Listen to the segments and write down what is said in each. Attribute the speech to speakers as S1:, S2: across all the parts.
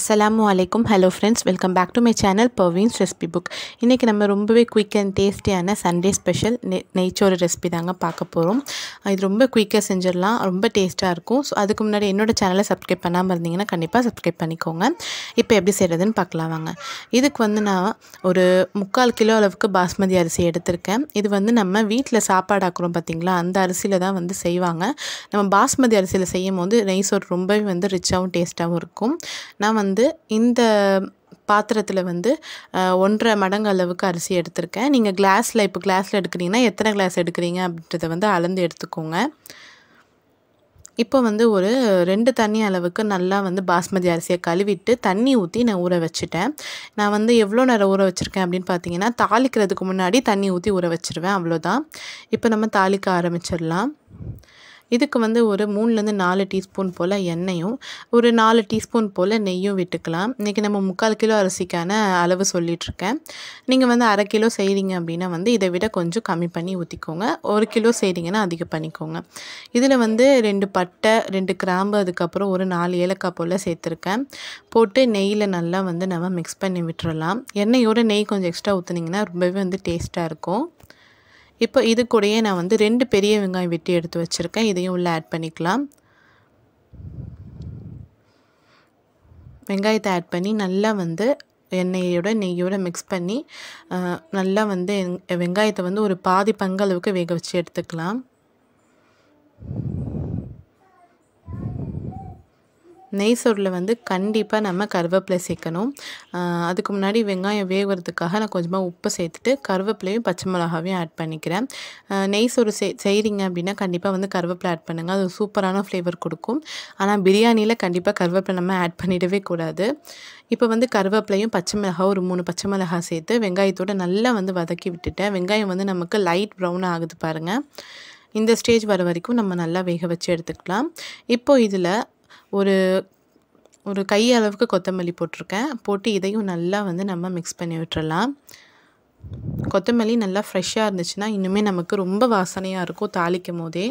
S1: அஸ்லாமு அலைக்கும் hello friends welcome back to my channel Parveen's recipe book இன்றைக்கி நம்ம ரொம்பவே குயிக் அண்ட் டேஸ்டியான சண்டே ஸ்பெஷல் நெ நெய்ச்சோறு ரெசிபி தாங்க பார்க்க போகிறோம் இது ரொம்ப குயிக்காக செஞ்சிடலாம் ரொம்ப டேஸ்ட்டாக இருக்கும் ஸோ அதுக்கு முன்னாடி என்னோடய சேனலை சப்ஸ்கிரைப் பண்ணாமல் இருந்தீங்கன்னா கண்டிப்பாக சப்ஸ்கிரைப் பண்ணிக்கோங்க இப்போ எப்படி செய்கிறதுன்னு பார்க்கலாம் வாங்க இதுக்கு வந்து நான் ஒரு முக்கால் கிலோ அளவுக்கு பாஸ்மதி அரிசி எடுத்திருக்கேன் இது வந்து நம்ம வீட்டில் சாப்பாடு ஆக்குறோம் பார்த்திங்களா அந்த அரிசியில் தான் வந்து செய்வாங்க நம்ம பாஸ்மதி அரிசியில் செய்யும் போது நெய்ச்சோறு ரொம்பவே வந்து ரிச்சாகவும் டேஸ்ட்டாகவும் இருக்கும் நான் வந்து வந்து இந்த பாத்திரத்தில் வந்து ஒன்றரை மடங்கு அளவுக்கு அரிசி எடுத்திருக்கேன் நீங்கள் கிளாஸில் இப்போ கிளாஸில் எடுக்கிறீங்கன்னா எத்தனை கிளாஸ் எடுக்கிறீங்க அப்படின்றத வந்து அளந்து எடுத்துக்கோங்க இப்போ வந்து ஒரு ரெண்டு தண்ணி அளவுக்கு நல்லா வந்து பாஸ்மதி அரிசியை கழுவிட்டு தண்ணி ஊற்றி நான் ஊற வச்சுட்டேன் நான் வந்து எவ்வளோ நேரம் ஊற வச்சுருக்கேன் அப்படின்னு பார்த்தீங்கன்னா தாளிக்கிறதுக்கு முன்னாடி தண்ணி ஊற்றி ஊற வச்சுருவேன் அவ்வளோதான் இப்போ நம்ம தாளிக்க ஆரம்பிச்சிடலாம் இதுக்கு வந்து ஒரு மூணுலேருந்து நாலு டீஸ்பூன் போல் எண்ணெயும் ஒரு நாலு டீஸ்பூன் போல் நெய்யும் விட்டுக்கலாம் இன்றைக்கி நம்ம முக்கால் கிலோ அரிசிக்கான அளவு சொல்லிகிட்ருக்கேன் நீங்கள் வந்து அரை கிலோ செய்கிறீங்க அப்படின்னா வந்து இதை விட கொஞ்சம் கம்மி பண்ணி ஊற்றிக்கோங்க ஒரு கிலோ செய்கிறீங்கன்னா அதிகம் பண்ணிக்கோங்க இதில் வந்து ரெண்டு பட்டை ரெண்டு கிராம்பு அதுக்கப்புறம் ஒரு நாலு ஏலக்காய் போல் சேர்த்துருக்கேன் போட்டு நெய்யில் நல்லா வந்து நம்ம மிக்ஸ் பண்ணி விட்டுறலாம் எண்ணெயோட நெய் கொஞ்சம் எக்ஸ்ட்ரா ஊற்றுனீங்கன்னா ரொம்பவே வந்து டேஸ்ட்டாக இருக்கும் இப்போ இது கூடயே நான் வந்து ரெண்டு பெரிய வெங்காயம் வெட்டி எடுத்து வச்சுருக்கேன் இதையும் உள்ளே ஆட் பண்ணிக்கலாம் வெங்காயத்தை ஆட் பண்ணி நல்லா வந்து எண்ணெயோட நெய்யோட மிக்ஸ் பண்ணி நல்லா வந்து வெங்காயத்தை வந்து ஒரு பாதி பங்களவுக்கு வேக வச்சு எடுத்துக்கலாம் நெய் சோறில் வந்து கண்டிப்பாக நம்ம கருவேப்பிலை சேர்க்கணும் அதுக்கு முன்னாடி வெங்காயம் வேகிறதுக்காக நான் கொஞ்சமாக உப்பு சேர்த்துட்டு கருவேப்பிலையும் பச்சை மிளகாவையும் ஆட் பண்ணிக்கிறேன் நெய் சோறு செய் செய்கிறீங்க அப்படின்னா கண்டிப்பாக வந்து கருவேப்பிலை ஆட் பண்ணுங்கள் அது சூப்பரான ஃப்ளேவர் கொடுக்கும் ஆனால் பிரியாணியில் கண்டிப்பாக கருவேப்பிலை நம்ம ஆட் பண்ணிடவே கூடாது இப்போ வந்து கருவேப்பிலையும் பச்சை மிளகா ஒரு மூணு பச்சை மிளகா சேர்த்து வெங்காயத்தோடு நல்லா வந்து வதக்கி விட்டுட்டேன் வெங்காயம் வந்து நமக்கு லைட் ப்ரௌன் ஆகுது பாருங்கள் இந்த ஸ்டேஜ் வர வரைக்கும் நம்ம நல்லா வேக வச்சு எடுத்துக்கலாம் இப்போது இதில் ஒரு ஒரு கை அளவுக்கு கொத்தமல்லி போட்டிருக்கேன் போட்டு இதையும் நல்லா வந்து நம்ம மிக்ஸ் பண்ணி விட்டுறலாம் கொத்தமல்லி நல்லா ஃப்ரெஷ்ஷாக இருந்துச்சுன்னா இன்னுமே நமக்கு ரொம்ப வாசனையாக இருக்கும் தாளிக்கும் போதே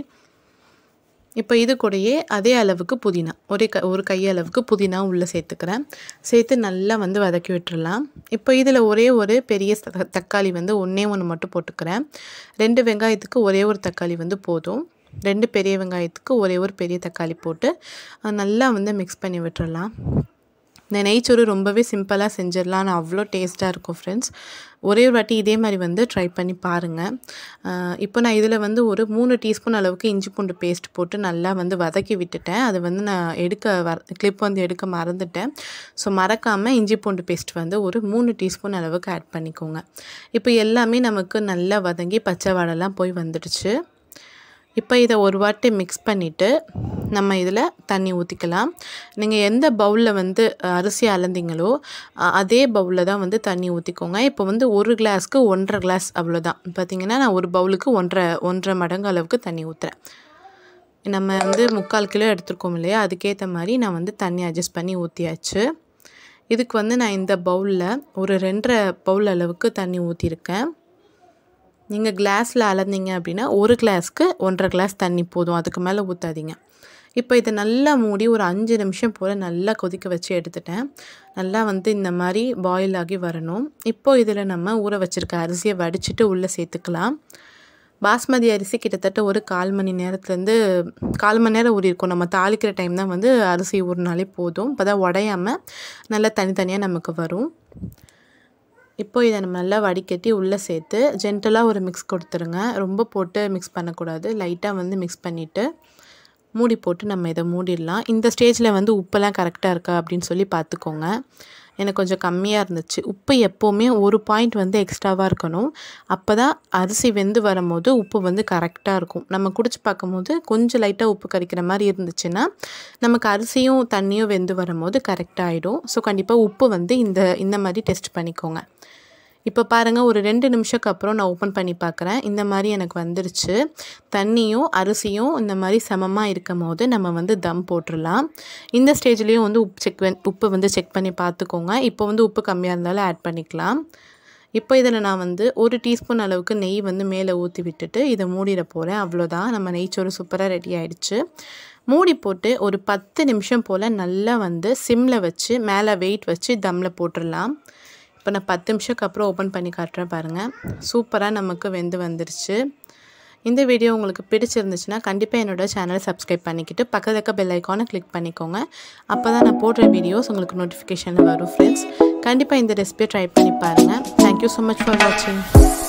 S1: இப்போ இது கூடயே அதே அளவுக்கு புதினா ஒரே க ஒரு கை அளவுக்கு புதினா உள்ளே சேர்த்துக்கிறேன் சேர்த்து நல்லா வந்து வதக்கி விட்டுடலாம் இப்போ இதில் ஒரே ஒரு பெரிய தக்காளி வந்து ஒன்றே ஒன்று மட்டும் போட்டுக்கிறேன் ரெண்டு வெங்காயத்துக்கு ஒரே ஒரு தக்காளி வந்து போதும் ரெண்டு பெரிய வெங்காயத்துக்கு ஒரே ஒரு பெரிய தக்காளி போட்டு நல்லா வந்து மிக்ஸ் பண்ணி விட்டுடலாம் இந்த நெய்ச்சோறு ரொம்பவே சிம்பிளாக செஞ்சிடலாம் ஆனால் அவ்வளோ டேஸ்ட்டாக இருக்கும் ஃப்ரெண்ட்ஸ் ஒரே ஒரு வாட்டி இதே மாதிரி வந்து ட்ரை பண்ணி பாருங்கள் இப்போ நான் இதில் வந்து ஒரு மூணு டீஸ்பூன் அளவுக்கு இஞ்சி பூண்டு பேஸ்ட் போட்டு நல்லா வந்து வதக்கி விட்டுட்டேன் அது வந்து நான் எடுக்க வர கிளிப் வந்து எடுக்க மறந்துட்டேன் ஸோ மறக்காமல் இஞ்சி பூண்டு பேஸ்ட் வந்து ஒரு மூணு டீஸ்பூன் அளவுக்கு ஆட் பண்ணிக்கோங்க இப்போ எல்லாமே நமக்கு நல்லா வதங்கி பச்சை வாழைலாம் போய் வந்துடுச்சு இப்போ இதை ஒரு வாட்டி மிக்ஸ் பண்ணிவிட்டு நம்ம இதில் தண்ணி ஊற்றிக்கலாம் நீங்கள் எந்த பவுலில் வந்து அரிசி அலந்திங்களோ அதே பவுலில் தான் வந்து தண்ணி ஊற்றிக்கோங்க இப்போ வந்து ஒரு கிளாஸ்க்கு ஒன்றரை கிளாஸ் அவ்வளோதான் பார்த்திங்கன்னா நான் ஒரு பவுலுக்கு ஒன்றரை ஒன்றரை மடங்கு அளவுக்கு தண்ணி ஊற்றுறேன் நம்ம வந்து முக்கால் கிலோ எடுத்துருக்கோம் இல்லையா அதுக்கேற்ற மாதிரி நான் வந்து தண்ணி அட்ஜஸ்ட் பண்ணி ஊற்றியாச்சு இதுக்கு வந்து நான் இந்த பவுலில் ஒரு ரெண்டரை பவுல் அளவுக்கு தண்ணி ஊற்றிருக்கேன் நீங்கள் கிளாஸில் அளந்தீங்க அப்படின்னா ஒரு கிளாஸ்க்கு ஒன்றரை கிளாஸ் தண்ணி போதும் அதுக்கு மேலே ஊற்றாதீங்க இப்போ இதை நல்லா மூடி ஒரு அஞ்சு நிமிஷம் போல் நல்லா கொதிக்க வச்சு எடுத்துட்டேன் நல்லா வந்து இந்த மாதிரி பாயில் ஆகி வரணும் இப்போ இதில் நம்ம ஊற வச்சுருக்க அரிசியை வடிச்சிட்டு உள்ளே சேர்த்துக்கலாம் பாஸ்மதி அரிசி கிட்டத்தட்ட ஒரு கால் மணி நேரத்துலேருந்து கால் மணி நேரம் ஊறியிருக்கும் நம்ம தாளிக்கிற டைம் தான் வந்து அரிசி ஊறினாலே போதும் இப்போ தான் உடையாமல் நல்லா தனித்தனியாக நமக்கு வரும் இப்போ இதை நம்ம நல்லா வடிகட்டி உள்ளே சேர்த்து ஜென்டலாக ஒரு மிக்ஸ் கொடுத்துருங்க ரொம்ப போட்டு மிக்ஸ் பண்ணக்கூடாது லைட்டாக வந்து மிக்ஸ் பண்ணிவிட்டு மூடி போட்டு நம்ம இதை மூடிடலாம் இந்த ஸ்டேஜில் வந்து உப்பெல்லாம் கரெக்டாக இருக்கா அப்படின்னு சொல்லி பார்த்துக்கோங்க எனக்கு கொஞ்சம் கம்மியாக இருந்துச்சு உப்பு எப்போவுமே ஒரு பாயிண்ட் வந்து எக்ஸ்ட்ராவாக இருக்கணும் அப்போ தான் அரிசி வெந்து வரும்போது உப்பு வந்து கரெக்டாக இருக்கும் நம்ம குடிச்சு பார்க்கும்போது கொஞ்சம் லைட்டாக உப்பு கறிக்கிற மாதிரி இருந்துச்சுன்னா நமக்கு அரிசியும் தண்ணியும் வெந்து வரும்போது கரெக்டாக ஸோ கண்டிப்பாக உப்பு வந்து இந்த இந்த மாதிரி டெஸ்ட் பண்ணிக்கோங்க இப்போ பாருங்கள் ஒரு ரெண்டு நிமிஷத்துக்கு அப்புறம் நான் ஓப்பன் பண்ணி பார்க்குறேன் இந்த மாதிரி எனக்கு வந்துருச்சு தண்ணியும் அரிசியும் இந்த மாதிரி சமமாக இருக்கும் போது நம்ம வந்து தம் போட்டுடலாம் இந்த ஸ்டேஜ்லேயும் வந்து உப்பு செக் உப்பு வந்து செக் பண்ணி பார்த்துக்கோங்க இப்போ வந்து உப்பு கம்மியாக இருந்தாலும் ஆட் பண்ணிக்கலாம் இப்போ இதில் நான் வந்து ஒரு டீஸ்பூன் அளவுக்கு நெய் வந்து மேலே ஊற்றி விட்டுட்டு இதை மூடிட போகிறேன் அவ்வளோதான் நம்ம நெய்ச்சோறு சூப்பராக ரெடி ஆகிடுச்சு மூடி போட்டு ஒரு பத்து நிமிஷம் போல் நல்லா வந்து சிம்மில் வச்சு மேலே வெயிட் வச்சு தம்மில் போட்டுடலாம் இப்போ நான் பத்து நிமிஷத்துக்கு அப்புறம் ஓப்பன் பண்ணி காட்டுறேன் பாருங்கள் சூப்பராக நமக்கு வெந்து வந்துருச்சு இந்த வீடியோ உங்களுக்கு பிடிச்சிருந்துச்சுன்னா கண்டிப்பாக என்னோடய சேனலை சப்ஸ்கிரைப் பண்ணிக்கிட்டு பக்கத்து பக்க பெல் ஐக்கானை கிளிக் பண்ணிக்கோங்க அப்போ தான் நான் போடுற வீடியோஸ் உங்களுக்கு நோட்டிஃபிகேஷனில் வரும் ஃப்ரெண்ட்ஸ் கண்டிப்பாக இந்த ரெசிபியை ட்ரை பண்ணி பாருங்கள் தேங்க்யூ ஸோ மச் ஃபார் வாட்சிங்